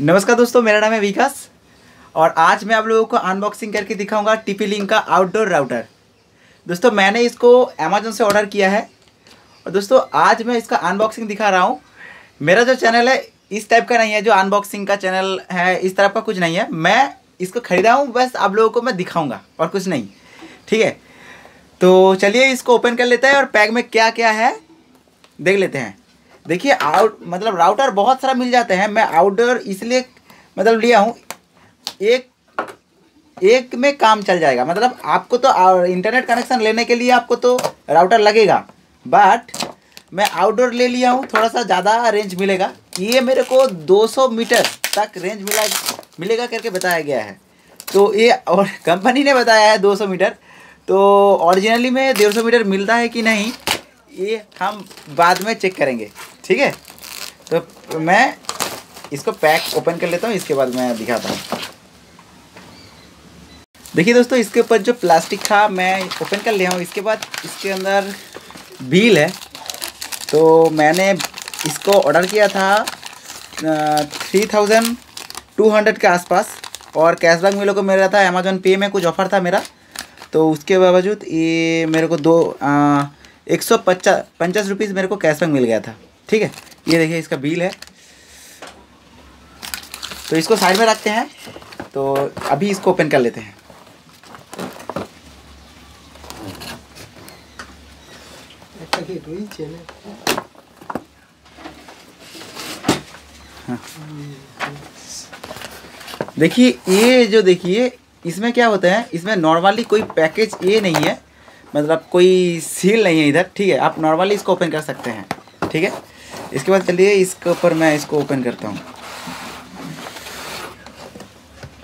नमस्कार दोस्तों मेरा नाम है विकास और आज मैं आप लोगों को अनबॉक्सिंग करके दिखाऊंगा टीपी लिंक का आउटडोर राउटर दोस्तों मैंने इसको अमेजोन से ऑर्डर किया है और दोस्तों आज मैं इसका अनबॉक्सिंग दिखा रहा हूँ मेरा जो चैनल है इस टाइप का नहीं है जो अनबॉक्सिंग का चैनल है इस तरह का कुछ नहीं है मैं इसको ख़रीदा हूँ बस आप लोगों को मैं दिखाऊँगा और कुछ नहीं ठीक है तो चलिए इसको ओपन कर लेते हैं और पैक में क्या क्या है देख लेते हैं देखिए आउट मतलब राउटर बहुत सारा मिल जाते हैं मैं आउटडोर इसलिए मतलब लिया हूँ एक एक में काम चल जाएगा मतलब आपको तो इंटरनेट कनेक्शन लेने के लिए आपको तो राउटर लगेगा बट मैं आउटडोर ले लिया हूँ थोड़ा सा ज़्यादा रेंज मिलेगा ये मेरे को 200 मीटर तक रेंज मिला मिलेगा करके बताया गया है तो ये और कंपनी ने बताया है 200 मीटर तो ओरिजिनली में 150 मीटर मिलता है कि नहीं ये हम बाद में चेक करेंगे ठीक है तो मैं इसको पैक ओपन कर लेता हूँ इसके बाद मैं दिखाता हूँ देखिए दोस्तों इसके ऊपर जो प्लास्टिक था मैं ओपन कर लिया हूँ इसके बाद इसके अंदर बिल है तो मैंने इसको ऑर्डर किया था थ्री थाउजेंड टू हंड्रेड के आसपास और कैशबैक मेरे को मिल रहा था अमेजोन पे में कुछ ऑफ़र था मेरा तो उसके बावजूद ये मेरे को दो एक सौ पचास पचास रुपीज़ मेरे को कैशबैक मिल गया था ठीक है ये देखिए इसका बिल है तो इसको साइड में रखते हैं तो अभी इसको ओपन कर लेते हैं अच्छा, तो हाँ। देखिए ये जो देखिए इसमें क्या होता है इसमें नॉर्मली कोई पैकेज ये नहीं है मतलब कोई सील नहीं है इधर ठीक है आप नॉर्मली इसको ओपन कर सकते हैं ठीक है इसके बाद चलिए इसके ऊपर मैं इसको ओपन करता हूँ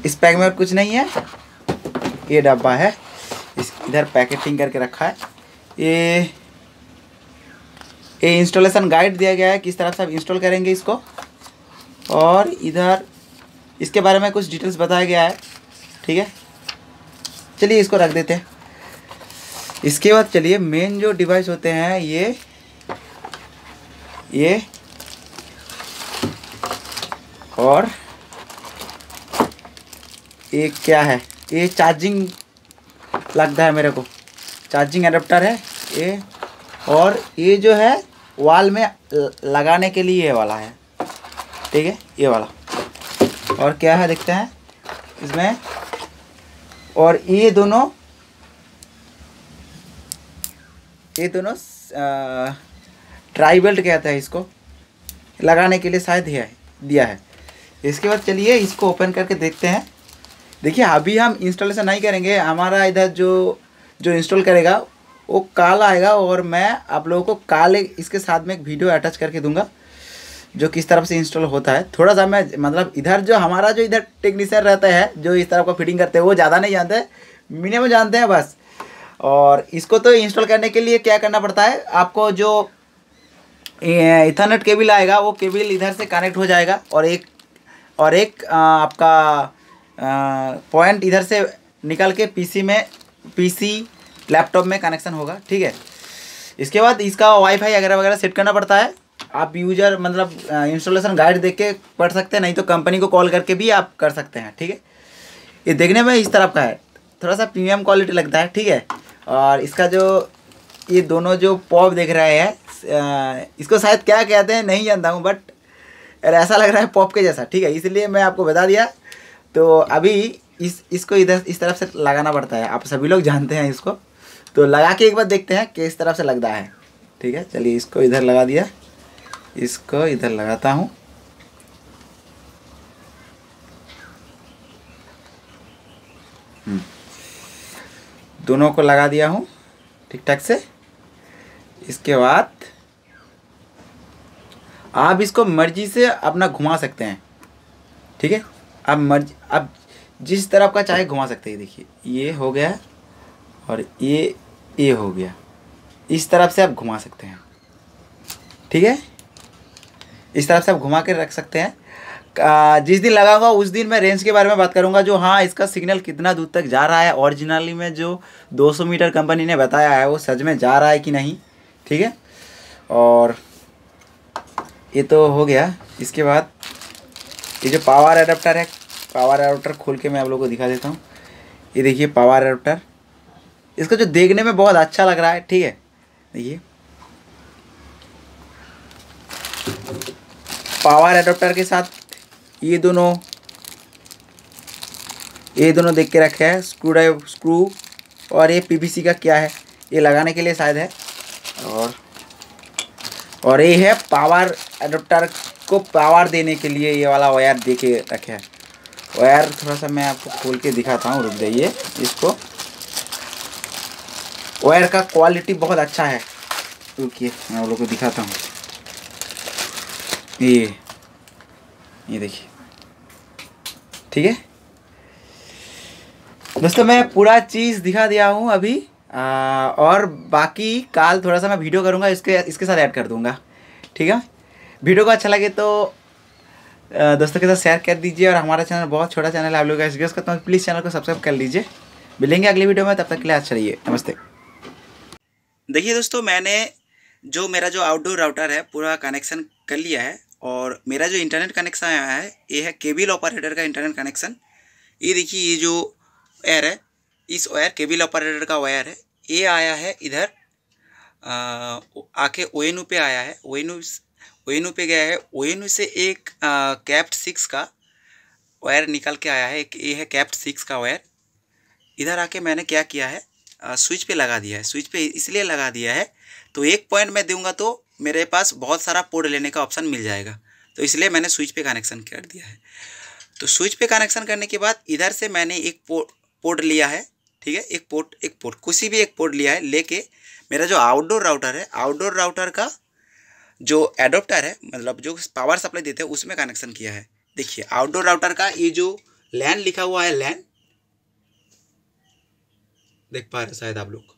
इस पैक में कुछ नहीं है ये डब्बा है इस इधर पैकेटिंग करके रखा है ये ये इंस्टॉलेशन गाइड दिया गया है किस तरह से आप इंस्टॉल करेंगे इसको और इधर इसके बारे में कुछ डिटेल्स बताया गया है ठीक है चलिए इसको रख देते हैं इसके बाद चलिए मेन जो डिवाइस होते हैं ये ये और ये क्या है ये चार्जिंग लगता है मेरे को चार्जिंग एडप्टर है ये और ये जो है वाल में लगाने के लिए ये वाला है ठीक है ये वाला और क्या है देखते हैं इसमें और ये दोनों ये दोनों आ, ट्राई बेल्ट कहता है इसको लगाने के लिए शायद दिया है दिया है इसके बाद चलिए इसको ओपन करके देखते हैं देखिए अभी हम इंस्टॉलेशन नहीं करेंगे हमारा इधर जो जो इंस्टॉल करेगा वो काल आएगा और मैं आप लोगों को काल इसके साथ में एक वीडियो अटैच करके दूंगा जो किस तरफ से इंस्टॉल होता है थोड़ा सा मैं मतलब इधर जो हमारा जो इधर टेक्नीशियन रहता है जो इस तरफ का फिटिंग करते हैं वो ज़्यादा नहीं जानते मिनिमम जानते हैं बस और इसको तो इंस्टॉल करने के लिए क्या करना पड़ता है आपको जो इथरनेट केबल आएगा वो केबल इधर से कनेक्ट हो जाएगा और एक और एक आ, आपका पॉइंट इधर से निकल के पीसी में पीसी लैपटॉप में कनेक्शन होगा ठीक है इसके बाद इसका वाईफाई वगैरह वगैरह सेट करना पड़ता है आप यूजर मतलब इंस्टॉलेशन गाइड देख के पढ़ सकते हैं नहीं तो कंपनी को कॉल करके भी आप कर सकते हैं ठीक है ये देखने में इस तरफ का है थोड़ा सा प्रीमियम क्वालिटी लगता है ठीक है और इसका जो ये दोनों जो पॉप देख रहे हैं इसको शायद क्या कहते हैं नहीं जानता हूँ बट ऐसा लग रहा है पॉप के जैसा ठीक है इसलिए मैं आपको बता दिया तो अभी इस इसको इधर इस तरफ से लगाना पड़ता है आप सभी लोग जानते हैं इसको तो लगा के एक बार देखते हैं कि इस तरफ से लगता है ठीक है चलिए इसको इधर लगा दिया इसको इधर लगाता हूँ हम्म। दोनों को लगा दिया हूँ ठीक ठाक से इसके बाद आप इसको मर्जी से अपना घुमा सकते हैं ठीक है आप मर्जी आप जिस तरफ का चाहे घुमा सकते हैं देखिए ये हो गया और ये ये हो गया इस तरफ से आप घुमा सकते हैं ठीक है इस तरफ से आप घुमा कर रख सकते हैं जिस दिन लगा हुआ उस दिन मैं रेंज के बारे में बात करूंगा जो हाँ इसका सिग्नल कितना दूर तक जा रहा है ओरिजिनली में जो 200 मीटर कंपनी ने बताया है वो सच में जा रहा है कि नहीं ठीक है और ये तो हो गया इसके बाद ये जो पावर एडाप्टर है पावर एडाप्टर खोल के मैं आप लोगों को दिखा देता हूँ ये देखिए पावर एडाप्टर इसका जो देखने में बहुत अच्छा लग रहा है ठीक है देखिए पावर एडाप्टर के साथ ये दोनों ये दोनों देख के रखे हैं स्क्रू ड्राइव स्क्रू और ये पीवीसी का क्या है ये लगाने के लिए शायद है और और ये है पावर एडोप्टर को पावर देने के लिए ये वाला वायर दे के रखे है वायर थोड़ा सा मैं आपको खोल के दिखाता हूँ रुक जाइए इसको वायर का क्वालिटी बहुत अच्छा है रुकिए मैं आप लोग को दिखाता हूँ ये ये देखिए ठीक है दोस्तों मैं पूरा चीज़ दिखा दिया हूँ अभी आ, और बाकी काल थोड़ा सा मैं वीडियो करूँगा इसके इसके साथ ऐड कर दूँगा ठीक है वीडियो को अच्छा लगे तो दोस्तों के साथ शेयर कर दीजिए और हमारा चैनल बहुत छोटा चैनल है आप लोग का रिक्वेस्ट करता हूँ प्लीज़ चैनल को सब्सक्राइब कर लीजिए मिलेंगे अगली वीडियो में तब तक के लिए अच्छा रहिए नमस्ते देखिए दोस्तों मैंने जो मेरा जो आउटडोर राउटर है पूरा कनेक्शन कर लिया है और मेरा जो इंटरनेट कनेक्शन आया है ये है केबल ऑपरेटर का इंटरनेट कनेक्शन ये देखिए ये जो एयर है इस वायर केबल ऑपरेटर का वायर है ए आया है इधर आके ओ एन पे आया है ओ एन ओ एन पे गया है ओ एन से एक कैप्ट सिक्स का वायर निकल के आया है एक ए है कैप्ट सिक्स का वायर इधर आके मैंने क्या किया है स्विच पे लगा दिया है स्विच पे इसलिए लगा दिया है तो एक पॉइंट मैं दूंगा तो मेरे पास बहुत सारा पोर्ट लेने का ऑप्शन मिल जाएगा तो इसलिए मैंने स्विच पे कनेक्शन कर दिया है तो स्विच पे कनेक्शन करने के बाद इधर से मैंने एक पोर्ट लिया है ठीक है एक पोर्ट एक पोर्ट किसी भी एक पोर्ट लिया है लेके मेरा जो आउटडोर राउटर है आउटडोर राउटर का जो एडोप्टर है मतलब जो पावर सप्लाई देते हैं उसमें कनेक्शन किया है देखिए आउटडोर राउटर का ये जो लैन लिखा हुआ है लैन देख पा रहे शायद आप लोग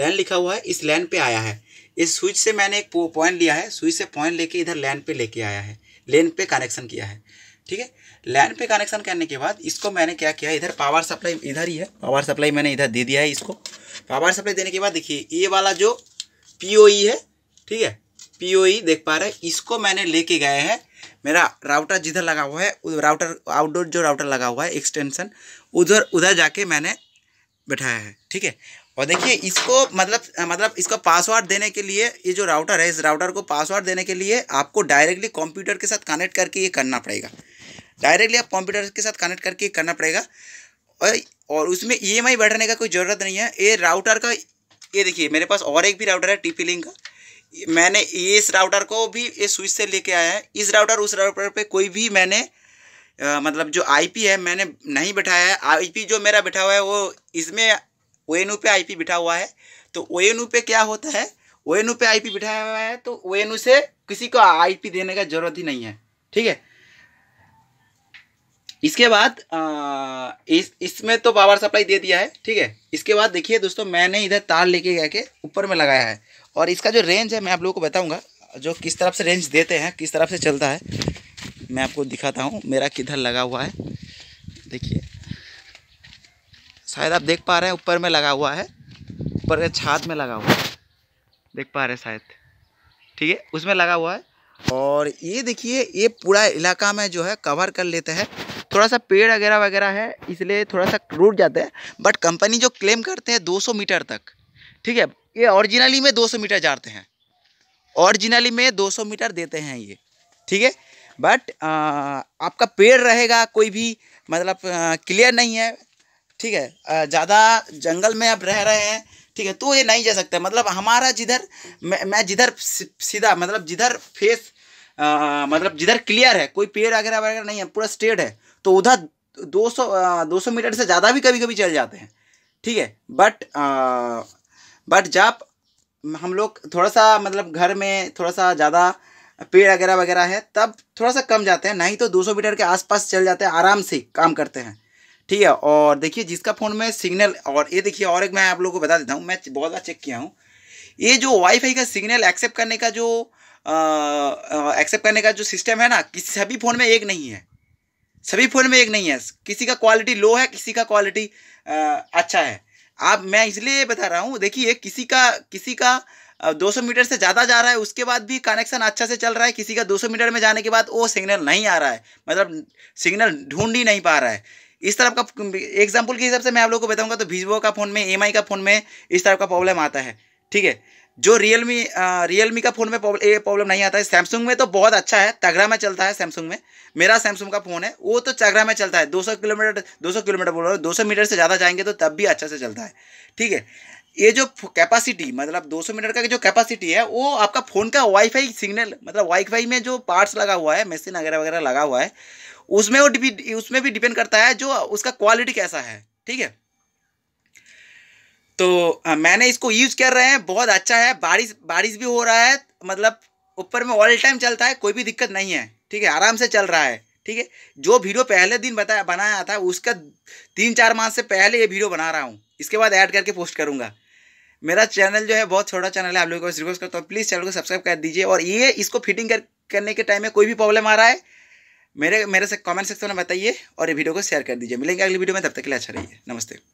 लैन लिखा हुआ है इस लैन पे आया है इस स्विच से मैंने एक पॉइंट लिया है स्विच से पॉइंट लेके इधर लैन पे लेके आया है लेन पे कनेक्शन किया है ठीक है लैंड पे कनेक्शन करने के बाद इसको मैंने क्या किया इधर पावर सप्लाई इधर ही है पावर सप्लाई मैंने इधर दे दिया है इसको पावर सप्लाई देने के बाद देखिए ये वाला जो पी e है ठीक है पी e देख पा रहे इसको मैंने लेके गए हैं मेरा राउटर जिधर लगा हुआ है राउटर आउटडोर जो राउटर लगा हुआ है एक्सटेंशन उधर उधर जाके मैंने बैठाया है ठीक है और देखिए इसको मतलब मतलब इसका पासवर्ड देने के लिए ये जो राउटर है इस राउटर को पासवर्ड देने के लिए आपको डायरेक्टली कंप्यूटर के साथ कनेक्ट करके ये करना पड़ेगा डायरेक्टली आप कंप्यूटर के साथ कनेक्ट करके करना पड़ेगा और उसमें ई e बैठने का कोई ज़रूरत नहीं है ये राउटर का ये देखिए मेरे पास और एक भी राउटर है टीपी लिंक का मैंने इस राउटर को भी इस स्विच से लेके आया है इस राउटर उस राउटर पे कोई भी मैंने आ, मतलब जो आईपी है मैंने नहीं बैठाया है आईपी जो मेरा बैठा हुआ है वो इसमें ओ एन पे आईपी बिठा हुआ है तो ओ एन पे क्या होता है ओ एन पे आईपी बिठाया हुआ है तो ओ एन से किसी को आईपी देने का जरूरत ही नहीं है ठीक है इसके बाद इसमें इस इसमें तो पावर सप्लाई दे दिया है ठीक है इसके बाद देखिए दोस्तों मैंने इधर तार लेके गया के ऊपर में लगाया है और इसका जो रेंज है मैं आप लोगों को बताऊंगा जो किस तरफ से रेंज देते हैं किस तरफ से चलता है मैं आपको दिखाता हूँ मेरा किधर लगा हुआ है देखिए शायद आप देख पा रहे हैं ऊपर में लगा हुआ है ऊपर के छात में लगा हुआ है देख पा रहे शायद ठीक है उसमें लगा हुआ है और ये देखिए ये पूरा इलाका में जो है कवर कर लेते हैं थोड़ा सा पेड़ वगैरह वगैरह है इसलिए थोड़ा सा रूट जाते हैं बट कंपनी जो क्लेम करते हैं 200 मीटर तक ठीक है ये ऑरिजिनली में 200 मीटर जाते हैं ऑरिजिनली में 200 मीटर देते हैं ये ठीक है बट आपका पेड़ रहेगा कोई भी मतलब क्लियर नहीं है ठीक है ज़्यादा जंगल में आप रह रहे हैं ठीक है तो ये नहीं जा सकता मतलब हमारा जिधर मैं, मैं जिधर सीधा मतलब जिधर फेस आ, मतलब जिधर क्लियर है कोई पेड़ वगैरह वगैरह नहीं है पूरा स्ट्रेट है तो उधर 200 200 मीटर से ज़्यादा भी कभी कभी चल जाते हैं ठीक है बट बट जब हम लोग थोड़ा सा मतलब घर में थोड़ा सा ज़्यादा पेड़ वगैरह वगैरह है तब थोड़ा सा कम जाते हैं नहीं तो 200 मीटर के आसपास चल जाते हैं आराम से काम करते हैं ठीक है और देखिए जिसका फ़ोन में सिग्नल और ये देखिए और एक मैं आप लोगों को बता देता हूँ मैं बहुत बार चेक किया हूँ ये जो वाईफाई का सिग्नल एक्सेप्ट करने का जो एक्सेप्ट करने का जो सिस्टम है ना किसी सभी फ़ोन में एक नहीं है सभी फ़ोन में एक नहीं है किसी का क्वालिटी लो है किसी का क्वालिटी अच्छा है आप मैं इसलिए बता रहा हूँ देखिए किसी का किसी का 200 मीटर से ज़्यादा जा रहा है उसके बाद भी कनेक्शन अच्छा से चल रहा है किसी का 200 मीटर में जाने के बाद वो सिग्नल नहीं आ रहा है मतलब सिग्नल ढूंढ ही नहीं पा रहा है इस तरह का एग्जाम्पल के हिसाब से मैं आप लोग को बताऊँगा तो वीवो का फ़ोन में एम e का फ़ोन में इस तरह का प्रॉब्लम आता है ठीक है जो रियलमी रियलमी का फ़ोन में ये प्रॉब्लम नहीं आता है सैमसंग में तो बहुत अच्छा है तगड़ा में चलता है सैमसंग में मेरा सैमसंग का फ़ोन है वो तो तगड़ा में चलता है 200 किलोमीटर 200 किलोमीटर बोल रहा हूँ 200 मीटर से ज़्यादा जाएंगे तो तब भी अच्छा से चलता है ठीक है ये जो कैपेसिटी मतलब 200 मीटर का जो कैपेसिटी है वो आपका फ़ोन का वाईफाई सिग्नल मतलब वाईफाई में जो पार्ट्स लगा हुआ है मशीन वगैरह वगैरह लगा हुआ है उसमें वो उसमें भी डिपेंड करता है जो उसका क्वालिटी कैसा है ठीक है तो हाँ, मैंने इसको यूज़ कर रहे हैं बहुत अच्छा है बारिश बारिश भी हो रहा है मतलब ऊपर में ऑल टाइम चलता है कोई भी दिक्कत नहीं है ठीक है आराम से चल रहा है ठीक है जो वीडियो पहले दिन बताया बनाया था उसका तीन चार माह से पहले ये वीडियो बना रहा हूँ इसके बाद ऐड करके पोस्ट करूँगा मेरा चैनल जो है बहुत छोटा चैनल है आप लोगों को रिक्वेस्ट करता हूँ प्लीज़ चैनल को सब्सक्राइब कर दीजिए और ये इसको फिटिंग कर करने के टाइम में कोई भी प्रॉब्लम आ रहा है मेरे मेरे से कमेंट सेक्शन में बताइए और ये वीडियो को शेयर कर दीजिए मिलेंगे अगली वीडियो में तब तक के लिए अच्छा रहिए नमस्ते